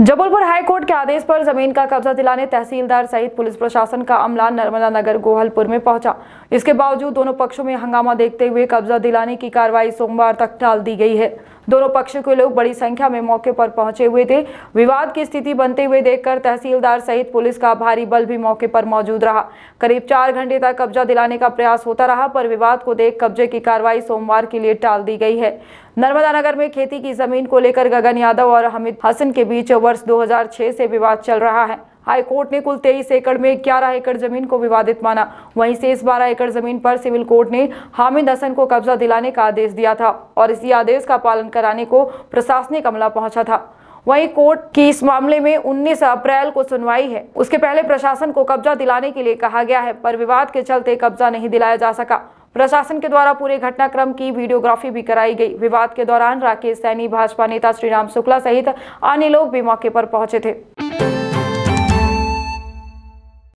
Jabalpur high court के आदेश पर जमीन का कब्जा दिलाने तहसीलदार सहित पुलिस प्रशासन का अमला नर्मदा नगर गोहलपुर में पहुंचा इसके बावजूद दोनों पक्षों में हंगामा देखते हुए कब्जा दिलाने की कार्रवाई सोमवार तक टाल दी गई है दोनों पक्षों के लोग बड़ी संख्या में मौके पर पहुंचे हुए थे विवाद की स्थिति बनते हुए देखकर तहसीलदार सहित पुलिस का भारी बल भी मौके पर मौजूद रहा करीब चार घंटे तक कब्जा दिलाने का प्रयास होता रहा पर विवाद को देख कब्जे की कार्रवाई सोमवार के लिए टाल दी गई है नर्मदा नगर में खेती की जमीन को लेकर गगन यादव और हमिद हसन के बीच वर्ष दो से विवाद चल रहा है हाईकोर्ट ने कुल तेईस एकड़ में ग्यारह एकड़ जमीन को विवादित माना वहीं इस बारह एकड़ जमीन पर सिविल कोर्ट ने हामिद हसन को कब्जा दिलाने का आदेश दिया था और इसी आदेश का पालन कराने को प्रशासनिक अमला पहुंचा था वहीं कोर्ट की इस मामले में 19 अप्रैल को सुनवाई है उसके पहले प्रशासन को कब्जा दिलाने के लिए कहा गया है पर विवाद के चलते कब्जा नहीं दिलाया जा सका प्रशासन के द्वारा पूरे घटनाक्रम की वीडियोग्राफी भी कराई गई विवाद के दौरान राकेश सैनी भाजपा नेता श्रीराम शुक्ला सहित अन्य लोग भी मौके पर पहुंचे थे